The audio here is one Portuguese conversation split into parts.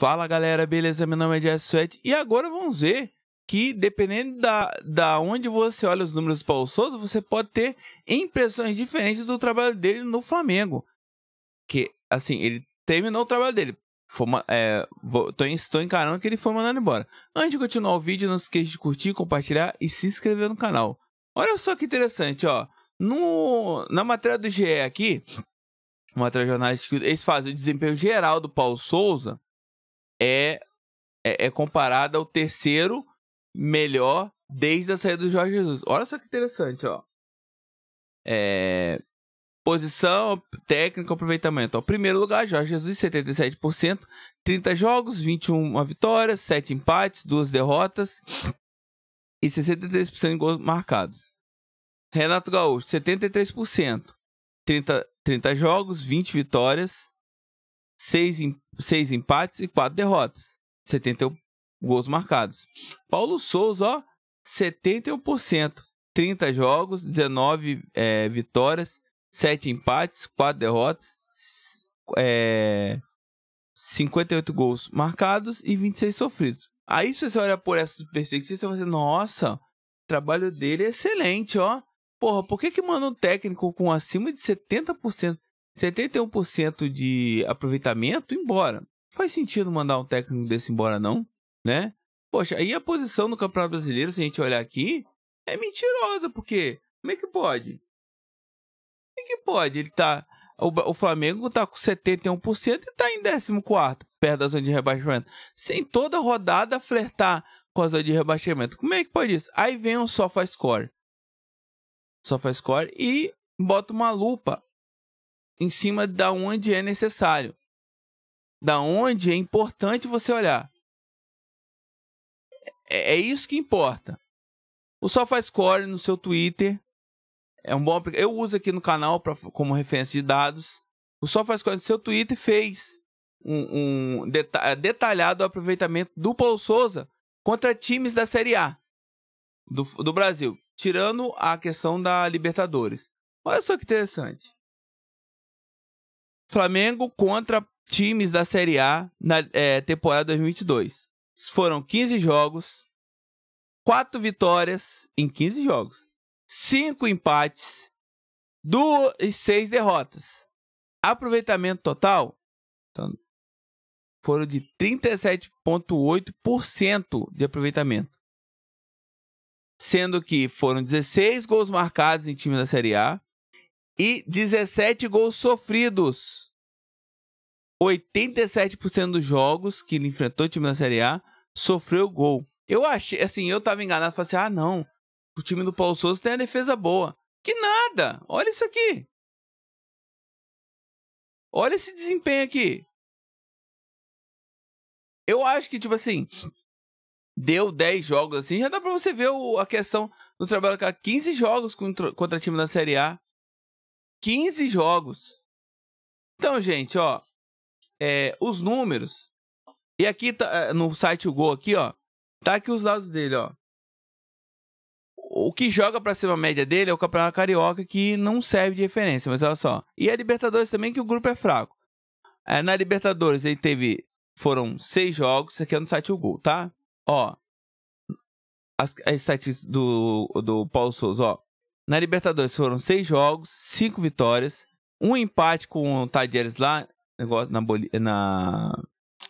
Fala galera, beleza? Meu nome é Jess Sweat e agora vamos ver que dependendo da, da onde você olha os números do Paulo Souza, você pode ter impressões diferentes do trabalho dele no Flamengo. Que, assim, ele terminou o trabalho dele. Foi, é, tô, estou encarando que ele foi mandado embora. Antes de continuar o vídeo, não se esqueça de curtir, compartilhar e se inscrever no canal. Olha só que interessante, ó. No, na matéria do GE aqui, uma matéria jornalística, eles fazem o desempenho geral do Paulo Souza é, é, é comparada ao terceiro melhor desde a saída do Jorge Jesus. Olha só que interessante, ó. É, posição, técnico, aproveitamento. Ó, primeiro lugar, Jorge Jesus, 77%, 30 jogos, 21 vitórias, 7 empates, 2 derrotas e 63% em gols marcados. Renato Gaúcho, 73%, 30, 30 jogos, 20 vitórias, 6, seis empates e quatro derrotas. 71 gols marcados. Paulo Souza, ó, 71%. 30 jogos, 19 é, vitórias, 7 empates, 4 derrotas, é, 58 gols marcados e 26 sofridos. Aí, se você olha por essa perspectiva, você vai dizer, nossa, o trabalho dele é excelente, ó. Porra, por que que manda um técnico com acima de 70%? 71% de aproveitamento, embora. Faz sentido mandar um técnico desse embora, não, né? Poxa, aí a posição no Campeonato Brasileiro, se a gente olhar aqui, é mentirosa, porque como é que pode? Como é que pode? Ele tá. O, o Flamengo tá com 71% e tá em 14, perto da zona de rebaixamento. Sem toda rodada flertar com a zona de rebaixamento. Como é que pode isso? Aí vem um faz score e bota uma lupa em cima da onde é necessário, da onde é importante você olhar. É, é isso que importa. O SofaScore no seu Twitter é um bom eu uso aqui no canal pra, como referência de dados. O SofaScore no seu Twitter fez um, um deta é, detalhado aproveitamento do Paulo Souza contra times da Série A do, do Brasil, tirando a questão da Libertadores. Olha só que interessante. Flamengo contra times da Série A na é, temporada 2022. Foram 15 jogos, 4 vitórias em 15 jogos, 5 empates, e 6 derrotas. Aproveitamento total então, foram de 37,8% de aproveitamento. Sendo que foram 16 gols marcados em times da Série A, e 17 gols sofridos. 87% dos jogos que ele enfrentou o time da Série A sofreu gol. Eu achei, assim, eu tava enganado, falei assim: "Ah, não. O time do Paulo Souza tem a defesa boa". Que nada. Olha isso aqui. Olha esse desempenho aqui. Eu acho que tipo assim, deu 10 jogos assim, já dá para você ver o, a questão do trabalho com 15 jogos contra, contra time da Série A. 15 jogos. Então, gente, ó, é, os números. E aqui tá, é, no site o Gol aqui, ó, tá aqui os dados dele, ó. O que joga para cima média dele é o Campeonato Carioca que não serve de referência, mas olha só. E a Libertadores também que o grupo é fraco. É, na Libertadores ele teve foram seis jogos, isso aqui é no site o Gol, tá? Ó, as, as estatísticas do, do Paulo Souza, ó. Na Libertadores foram seis jogos, cinco vitórias, um empate com o Tadieres lá, negócio na, na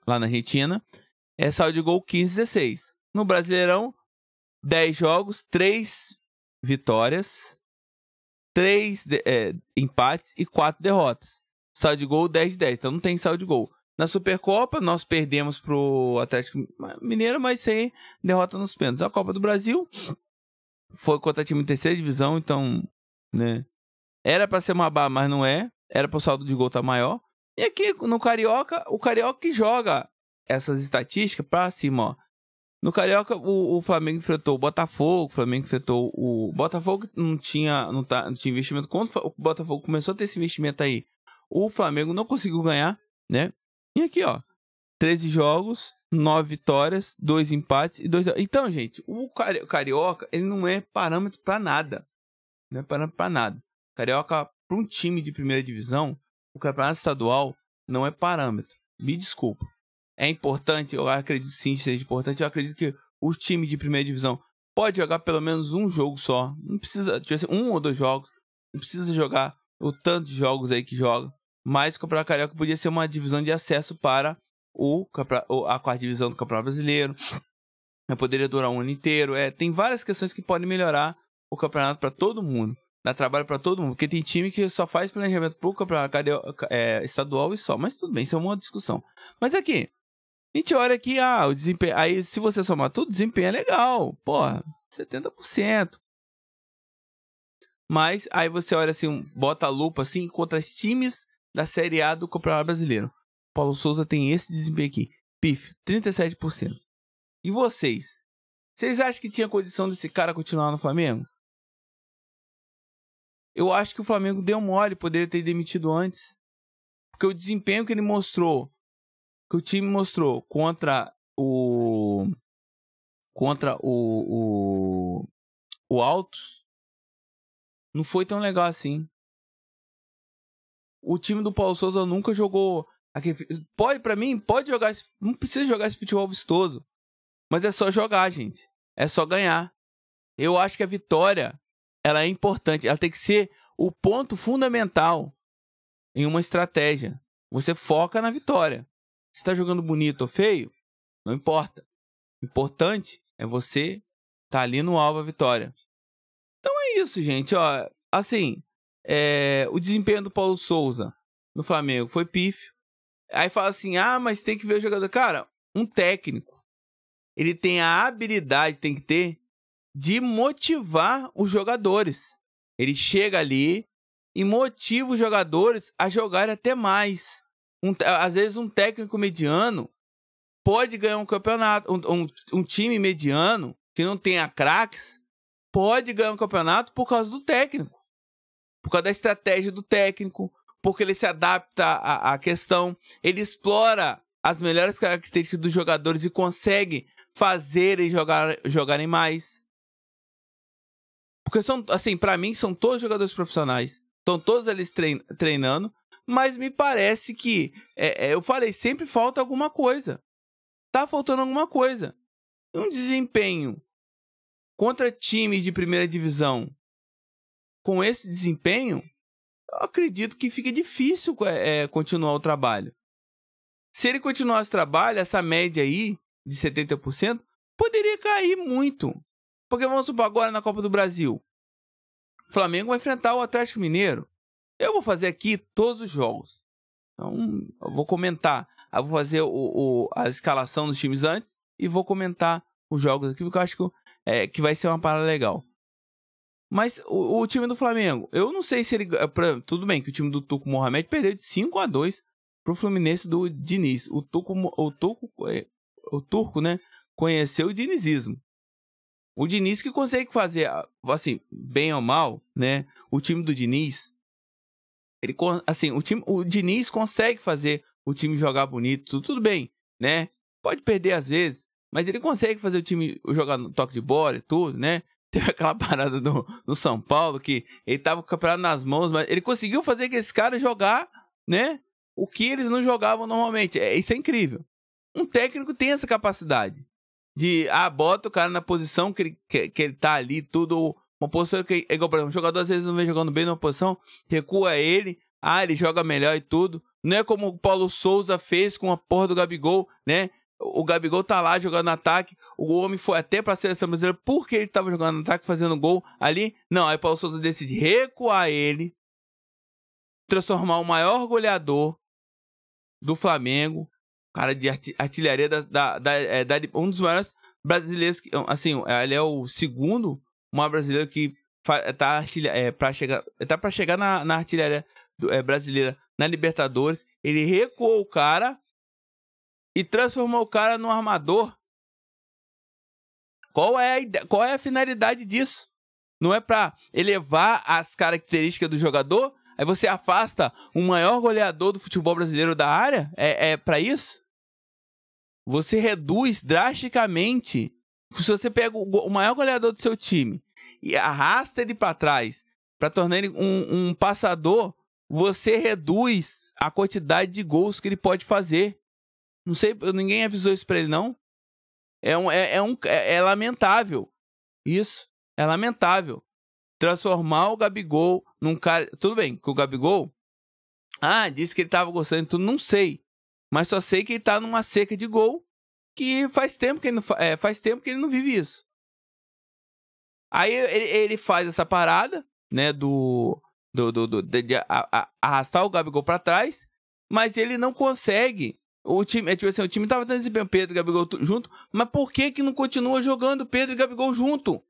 lá na Argentina. É saldo de gol 15 16. No Brasileirão, 10 jogos, 3 vitórias, 3 é, empates e 4 derrotas. Saldo de gol 10 de 10, então não tem saldo de gol. Na Supercopa, nós perdemos pro Atlético Mineiro, mas sem derrota nos pênaltis. A Copa do Brasil, foi contra time de terceira divisão, então, né? Era para ser uma barra, mas não é. Era pro saldo de gol tá maior. E aqui no Carioca, o Carioca que joga essas estatísticas pra cima, ó. No Carioca, o, o, Flamengo enfrentou o Botafogo, o Flamengo enfrentou o Botafogo não tinha, não, tá, não tinha investimento. Quando o Botafogo começou a ter esse investimento aí, o Flamengo não conseguiu ganhar, né? E aqui, ó, 13 jogos, nove vitórias, dois empates e dois. Então, gente, o Carioca, ele não é parâmetro para nada. Não é parâmetro para nada. Carioca, para um time de primeira divisão, o campeonato estadual não é parâmetro. Me desculpa. É importante, eu acredito sim que seja importante. Eu acredito que os times de primeira divisão pode jogar pelo menos um jogo só. Não precisa, um ou dois jogos. Não precisa jogar o tanto de jogos aí que joga. Mas o Campeonato Carioca podia ser uma divisão de acesso para o, a quarta divisão do Campeonato Brasileiro. poderia durar um ano inteiro. É, tem várias questões que podem melhorar o campeonato para todo mundo. Dá trabalho para todo mundo. Porque tem time que só faz planejamento pro campeonato é, estadual e só. Mas tudo bem, isso é uma discussão. Mas aqui, a gente olha aqui, ah, o desempenho. Aí, se você somar tudo, o desempenho é legal. Porra, 70%. Mas aí você olha assim, bota a lupa assim contra os times da Série A do Campeonato Brasileiro. Paulo Souza tem esse desempenho aqui. Pif, 37%. E vocês? Vocês acham que tinha condição desse cara continuar no Flamengo? Eu acho que o Flamengo deu mole, poderia ter demitido antes. Porque o desempenho que ele mostrou, que o time mostrou contra o. contra o. o, o Altos, não foi tão legal assim. O time do Paulo Souza nunca jogou Aquele, pode, para mim, pode jogar. Esse, não precisa jogar esse futebol vistoso. Mas é só jogar, gente. É só ganhar. Eu acho que a vitória ela é importante. Ela tem que ser o ponto fundamental em uma estratégia. Você foca na vitória. Se está jogando bonito ou feio, não importa. O importante é você estar tá ali no alvo a vitória. Então é isso, gente. Ó, assim, é... o desempenho do Paulo Souza no Flamengo foi pífio. Aí fala assim: ah, mas tem que ver o jogador. Cara, um técnico, ele tem a habilidade, tem que ter, de motivar os jogadores. Ele chega ali e motiva os jogadores a jogar até mais. Um, às vezes, um técnico mediano pode ganhar um campeonato. Um, um, um time mediano que não tenha craques pode ganhar um campeonato por causa do técnico. Por causa da estratégia do técnico, porque ele se adapta à, à questão, ele explora as melhores características dos jogadores e consegue fazer e jogar, jogarem mais. Porque são, assim, para mim são todos jogadores profissionais. Estão todos eles trein treinando. Mas me parece que, é, é, eu falei, sempre falta alguma coisa. Tá faltando alguma coisa. Um desempenho contra time de primeira divisão com esse desempenho, acredito que fica difícil é, é, continuar o trabalho. Se ele continuasse o trabalho, essa média aí de 70% poderia cair muito. Porque vamos supor agora na Copa do Brasil. O Flamengo vai enfrentar o Atlético Mineiro. Eu vou fazer aqui todos os jogos. Então, eu vou comentar. Eu vou fazer o, o, a escalação dos times antes e vou comentar os jogos aqui, porque eu acho que, é, que vai ser uma parada legal. Mas o, o, time do Flamengo, eu não sei se ele. Pra, tudo bem que o time do Tuco Mohamed perdeu de 5 a 2 pro Fluminense do Diniz. O Tuco, o Tuco, é, o Turco, né? Conheceu o dinizismo. O Diniz que consegue fazer, assim, bem ou mal, né? O time do Diniz. Ele, assim, o, time, o Diniz consegue fazer o time jogar bonito, tudo, tudo bem, né? Pode perder às vezes, mas ele consegue fazer o time jogar no toque de bola e tudo, né? teve aquela parada no, São Paulo que ele tava com o campeonato nas mãos, mas ele conseguiu fazer esse cara jogar, né? O que eles não jogavam normalmente. É, isso é incrível. Um técnico tem essa capacidade de, ah, bota o cara na posição que ele, que, que ele tá ali, tudo. Uma posição que é igual, por exemplo, um jogador às vezes não vem jogando bem numa posição, recua ele, ah, ele joga melhor e tudo. Não é como o Paulo Souza fez com a porra do Gabigol, né? O Gabigol tá lá jogando ataque. O homem foi até pra seleção brasileira porque ele tava jogando ataque, fazendo gol ali. Não, aí o Paulo Souza decide recuar ele, transformar o maior goleador do Flamengo, cara de artilharia da, da, da, é, da um dos maiores brasileiros, que, assim, ele é o segundo um brasileiro que tá é, para chegar, tá para chegar na, na artilharia do, é, brasileira na Libertadores. Ele recuou o cara e transformou o cara num armador. Qual é a, ideia, qual é a finalidade disso? Não é para elevar as características do jogador? Aí você afasta o maior goleador do futebol brasileiro da área? É, é para isso? Você reduz drasticamente. Se você pega o, o maior goleador do seu time e arrasta ele para trás para tornar ele um, um passador, você reduz a quantidade de gols que ele pode fazer. Não sei, ninguém avisou isso pra ele, não. É, um, é, é um, é, é lamentável isso. É lamentável. Transformar o Gabigol num cara. Tudo bem, que o Gabigol. Ah, disse que ele tava gostando, tudo, não sei. Mas só sei que ele tá numa seca de gol que faz tempo que ele não, é, faz tempo que ele não vive isso. Aí ele, ele faz essa parada, né, do do, do, do de, de, a, a, arrastar o Gabigol para trás, mas ele não consegue o time, é tipo assim, o time tava tendo desempenho, Pedro e Gabigol junto, mas por que que não continua jogando Pedro e Gabigol junto?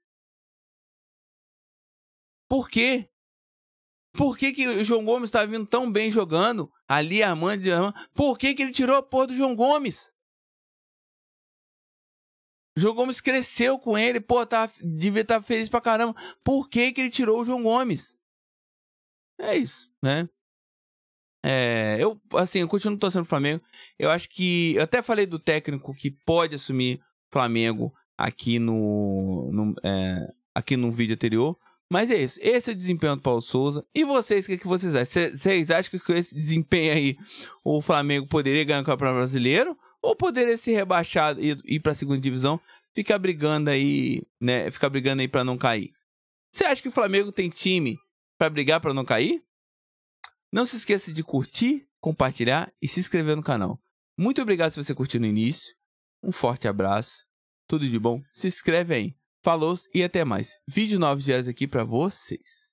Por quê? Por que que o João Gomes tá vindo tão bem jogando? Ali, Armando e Armando. Por que que ele tirou a porra do João Gomes? O João Gomes cresceu com ele, pô, tá, devia estar tá feliz pra caramba. Por que que ele tirou o João Gomes? É isso, né? É, eu, assim, eu continuo torcendo o Flamengo. Eu acho que. Eu até falei do técnico que pode assumir Flamengo aqui no. no é, aqui no vídeo anterior. Mas é isso. Esse é o desempenho do Paulo Souza. E vocês, o que, é que vocês acham? Vocês acham que com esse desempenho aí o Flamengo poderia ganhar o Campeonato Brasileiro? Ou poderia se rebaixar e ir pra segunda divisão? Ficar brigando aí, né? Ficar brigando aí pra não cair. Você acha que o Flamengo tem time para brigar para não cair? Não se esqueça de curtir, compartilhar e se inscrever no canal. Muito obrigado se você curtiu no início. Um forte abraço. Tudo de bom. Se inscreve aí. Falou e até mais. Vídeos novos dias aqui para vocês.